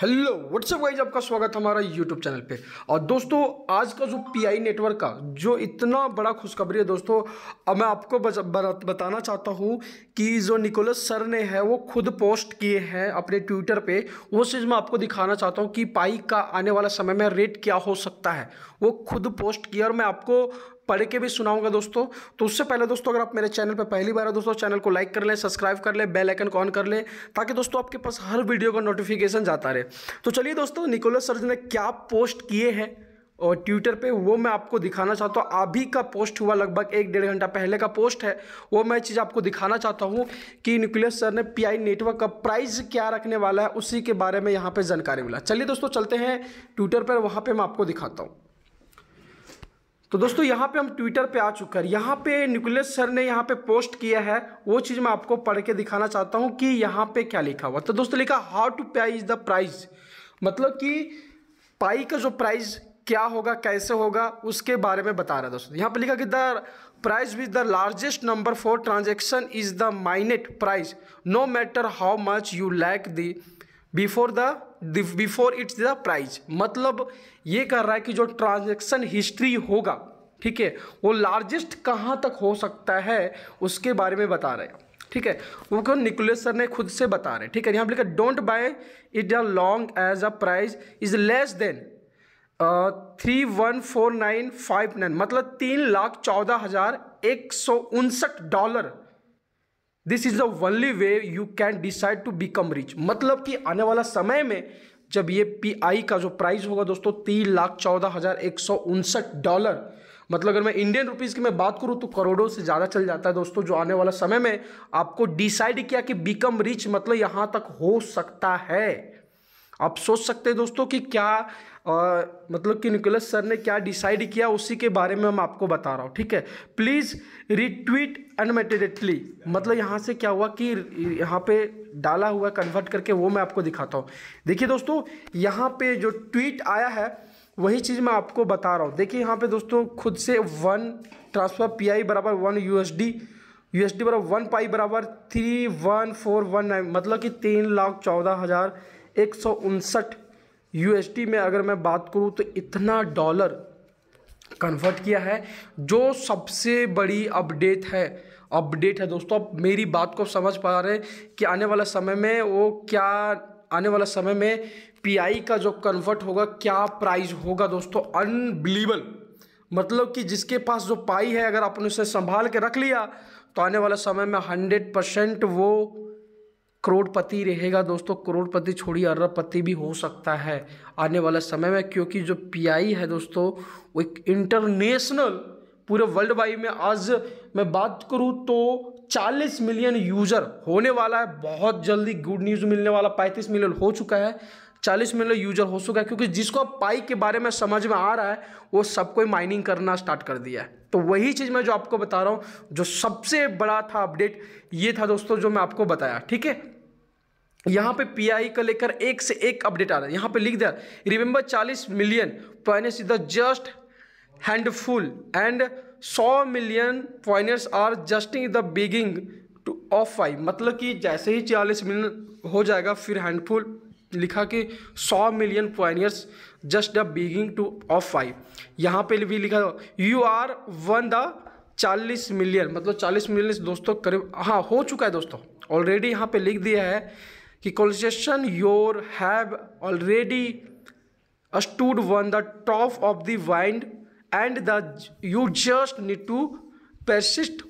hello what's up guys आपका स्वागत है हमारा यूट्यूब चैनल पे और दोस्तों आज का जो पीआई नेटवर्क का जो इतना बड़ा खुशखबरी है दोस्तों अब मैं आपको बज, बत, बताना चाहता हूँ कि जो निकोलस सर ने है वो खुद पोस्ट किए हैं अपने ट्विटर पे वो चीज़ मैं आपको दिखाना चाहता हूँ कि पाई का आने वाला समय में रेट क्या हो सकता है वो खुद पोस्ट किया और मैं आपको पढ़ के भी सुनाऊंगा दोस्तों तो उससे पहले दोस्तों अगर आप मेरे चैनल पर पहली बार है दोस्तों चैनल को लाइक कर लें सब्सक्राइब कर लें बेल आइकन ऑन कर लें ताकि दोस्तों आपके पास हर वीडियो का नोटिफिकेशन जाता रहे तो चलिए दोस्तों निकोलस सर्ज ने क्या पोस्ट किए हैं और ट्विटर पे वो मैं आपको दिखाना चाहता हूँ अभी का पोस्ट हुआ लगभग एक डेढ़ घंटा पहले का पोस्ट है वो मैं चीज़ आपको दिखाना चाहता हूँ कि न्यूक्लियस सर ने पीआई नेटवर्क का प्राइस क्या रखने वाला है उसी के बारे में यहाँ पे जानकारी मिला चलिए दोस्तों चलते हैं ट्विटर पर वहाँ पर मैं आपको दिखाता हूँ तो दोस्तों यहाँ पे हम ट्विटर पे आ हैं यहाँ पे न्यूक्लियस सर ने यहाँ पे पोस्ट किया है वो चीज़ मैं आपको पढ़ के दिखाना चाहता हूँ कि यहाँ पे क्या लिखा हुआ तो दोस्तों लिखा how to pay is the price मतलब कि पाई का जो प्राइज क्या होगा कैसे होगा उसके बारे में बता रहा है दोस्तों यहाँ पे लिखा कि the price which the largest number for transaction is the minute price no matter how much you lack the before the before it's the price मतलब ये कह रहा है कि जो ट्रांजेक्शन हिस्ट्री होगा ठीक है वो लार्जेस्ट कहाँ तक हो सकता है उसके बारे में बता रहे हैं ठीक है वो क्यों निकुलस सर ने खुद से बता रहे हैं ठीक है यहाँ पर लिखा don't buy it a long as a price is less than three one four nine five nine मतलब तीन लाख चौदह हज़ार एक सौ उनसठ dollar this is the only way you can decide to become rich मतलब कि आने वाला समय में जब ये पी आई का जो प्राइस होगा दोस्तों तीन लाख चौदह हज़ार एक सौ उनसठ डॉलर मतलब अगर मैं इंडियन रुपीज़ की मैं बात करूँ तो करोड़ों से ज़्यादा चल जाता है दोस्तों जो आने वाला समय में आपको डिसाइड किया कि बिकम रिच मतलब यहाँ तक हो सकता है आप सोच सकते हैं दोस्तों कि क्या आ, मतलब कि निकोलस सर ने क्या डिसाइड किया उसी के बारे में हम आपको बता रहा हूँ ठीक है प्लीज़ रिट्वीट अनमेटेडली मतलब यहाँ से क्या हुआ कि यहाँ पे डाला हुआ कन्वर्ट करके वो मैं आपको दिखाता हूँ देखिए दोस्तों यहाँ पे जो ट्वीट आया है वही चीज़ मैं आपको बता रहा हूँ देखिए यहाँ पर दोस्तों खुद से वन ट्रांसफर पी आई बराबर one U S D U S D बराबर वन पाई बराबर three one four one nine मतलब कि तीन लाख चौदह हज़ार एक सौ उनसठ में अगर मैं बात करूँ तो इतना डॉलर कन्वर्ट किया है जो सबसे बड़ी अपडेट है अपडेट है दोस्तों आप मेरी बात को समझ पा रहे हैं कि आने वाला समय में वो क्या आने वाला समय में पीआई का जो कन्वर्ट होगा क्या प्राइस होगा दोस्तों अनबिलीबल मतलब कि जिसके पास जो पाई है अगर आपने उसे संभाल के रख लिया तो आने वाला समय में हंड्रेड परसेंट वो करोड़पति रहेगा दोस्तों करोड़पति छोड़िए अरबपति भी हो सकता है आने वाला समय में क्योंकि जो पीआई है दोस्तों वो एक इंटरनेशनल पूरे वर्ल्ड वाइड में आज मैं बात करूँ तो 40 मिलियन यूज़र होने वाला है बहुत जल्दी गुड न्यूज़ मिलने वाला 35 मिलियन हो चुका है चालीस मिलियन यूजर हो चुका है क्योंकि जिसको पाई के बारे में समझ में आ रहा है वो सबको माइनिंग करना स्टार्ट कर दिया है तो वही चीज़ मैं जो आपको बता रहा हूँ जो सबसे बड़ा था अपडेट ये था दोस्तों जो मैं आपको बताया ठीक है यहाँ पे पीआई का लेकर एक से एक अपडेट आ रहा है यहाँ पे लिख दिया remember 40 million pioneers is the just handful and 100 million pioneers are just in the beginning two of five मतलब कि जैसे ही 40 मिलियन हो जाएगा फिर हैंडफुल लिखा कि सौ million pioneers just the beginning two of five यहाँ पे भी लिखा यू आर वन द चालीस मिलियन मतलब चालीस मिलियन दोस्तों करीब हाँ हो चुका है दोस्तों ऑलरेडी यहाँ पे लिख दिया है कि कॉन्स्टेशन योर हैव ऑलरेडी अस्टूड won the top of the wind and the you just need to persist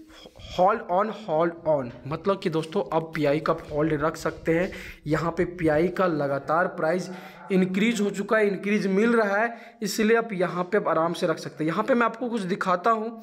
hold on hold on मतलब कि दोस्तों अब पीआई का हॉल्ड रख सकते हैं यहाँ पे पीआई का लगातार प्राइस इंक्रीज हो चुका है इंक्रीज मिल रहा है इसलिए आप यहाँ पे आप आराम से रख सकते हैं यहाँ पे मैं आपको कुछ दिखाता हूँ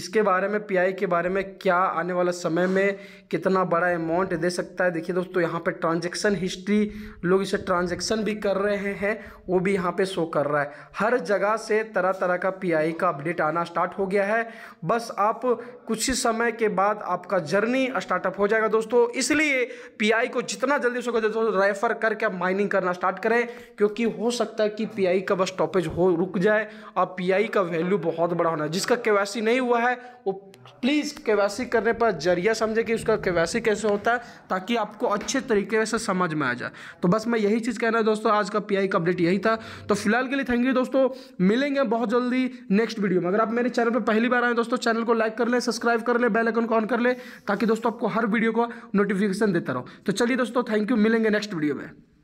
इसके बारे में पीआई के बारे में क्या आने वाला समय में कितना बड़ा अमाउंट दे सकता है देखिए दोस्तों यहाँ पे ट्रांजेक्शन हिस्ट्री लोग इसे ट्रांजेक्शन भी कर रहे हैं वो भी यहाँ पर शो कर रहा है हर जगह से तरह तरह का पी का अपडेट आना स्टार्ट हो गया है बस आप कुछ ही समय के बाद आपका जर्नी स्टार्टअप हो जाएगा दोस्तों इसलिए पी को जितना जल्दी हो रेफर करके आप माइनिंग करना स्टार्ट करें क्योंकि हो सकता है कि पीआई का बस स्टॉपेज हो रुक जाए और पीआई का वैल्यू बहुत बड़ा होना है जिसका केवासी नहीं हुआ है वो प्लीज़ केवासी करने पर जरिया समझे कि उसका केवासी कैसे होता है ताकि आपको अच्छे तरीके से समझ में आ जाए तो बस मैं यही चीज़ कहना है दोस्तों आज का पी का अपडेट यही था तो फिलहाल के लिए थैंक यू दोस्तों मिलेंगे बहुत जल्दी नेक्स्ट वीडियो में अगर आप मेरे चैनल पर पहली बार आए दोस्तों चैनल को लाइक कर लें सब्सक्राइब कर लें बेलाइकन को ऑन कर लें ताकि दोस्तों आपको हर वीडियो का नोटिफिकेशन देता रहो तो चलिए दोस्तों थैंक यू मिलेंगे नेक्स्ट वीडियो में